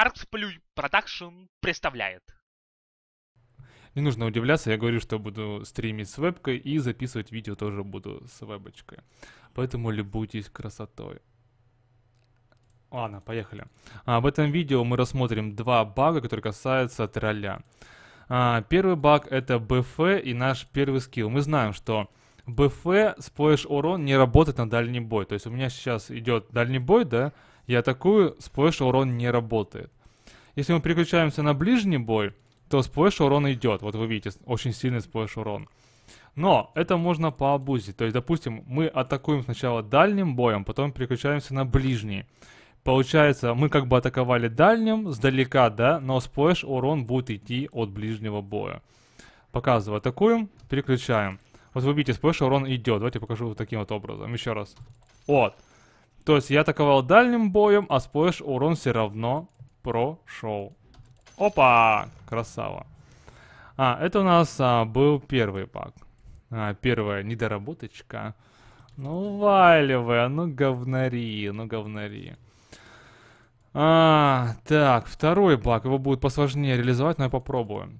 Artsplay Production представляет. Не нужно удивляться, я говорю, что буду стримить с вебкой и записывать видео тоже буду с вебочкой. Поэтому любуйтесь красотой. Ладно, поехали. А, в этом видео мы рассмотрим два бага, которые касаются тролля. А, первый баг это БФ и наш первый скилл. Мы знаем, что БФ сплэш урон не работает на дальний бой. То есть у меня сейчас идет дальний бой, да, я атакую, сплэш урон не работает. Если мы переключаемся на ближний бой, то сплэш урон идет. Вот вы видите, очень сильный сплэш урон. Но это можно пообузить. То есть, допустим, мы атакуем сначала дальним боем, потом переключаемся на ближний. Получается, мы как бы атаковали дальним, сдалека, да, но сплэш урон будет идти от ближнего боя. Показываю, атакуем, переключаем. Вот вы видите, сплэш урон идет. Давайте покажу вот таким вот образом. Еще раз. Вот. То есть я атаковал дальним боем, а сплэш урон все равно прошел. Опа! Красава. А, это у нас а, был первый баг. А, первая недоработочка. Ну, валивая, ну говнари, ну говнари. А, так, второй баг. Его будет посложнее реализовать, но я попробую.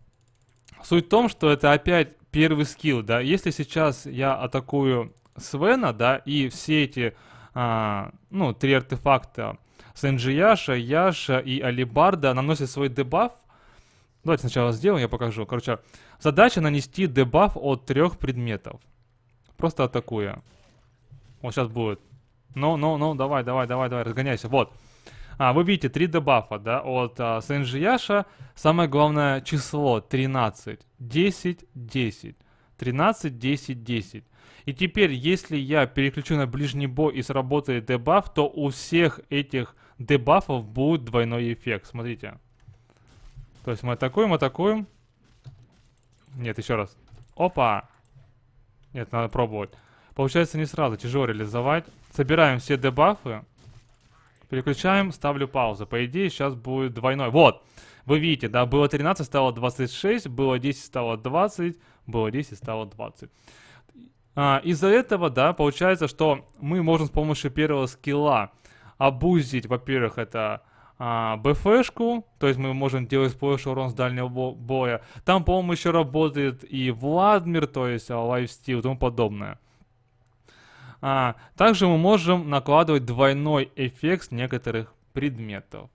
Суть в том, что это опять первый скилл, да. Если сейчас я атакую Свена, да, и все эти а, ну, три артефакта Сэнджи Яша, Яша и Алибарда наносят свой дебаф. Давайте сначала сделаем, я покажу. Короче, задача нанести дебаф от трех предметов. Просто атакуя. Вот сейчас будет. Ну, ну, ну, давай, давай, давай, давай, разгоняйся. Вот. А, вы видите, три дебафа, да, от а, Сэнджи Яша. Самое главное число 13. 10, 10. 13, 10, 10. И теперь, если я переключу на ближний бой и сработает дебаф, то у всех этих дебафов будет двойной эффект. Смотрите. То есть мы атакуем, атакуем. Нет, еще раз. Опа! Нет, надо пробовать. Получается не сразу, тяжело реализовать. Собираем все дебафы. Переключаем, ставлю паузу. По идее, сейчас будет двойной. Вот, вы видите, да, было 13, стало 26, было 10, стало 20, было 10, стало 20. А, Из-за этого, да, получается, что мы можем с помощью первого скилла обузить, во-первых, это а, БФшку, то есть мы можем делать больше урон с дальнего бо боя. Там, по-моему, еще работает и Владмир, то есть а, лайфстил и тому подобное. А, также мы можем накладывать двойной эффект с некоторых предметов.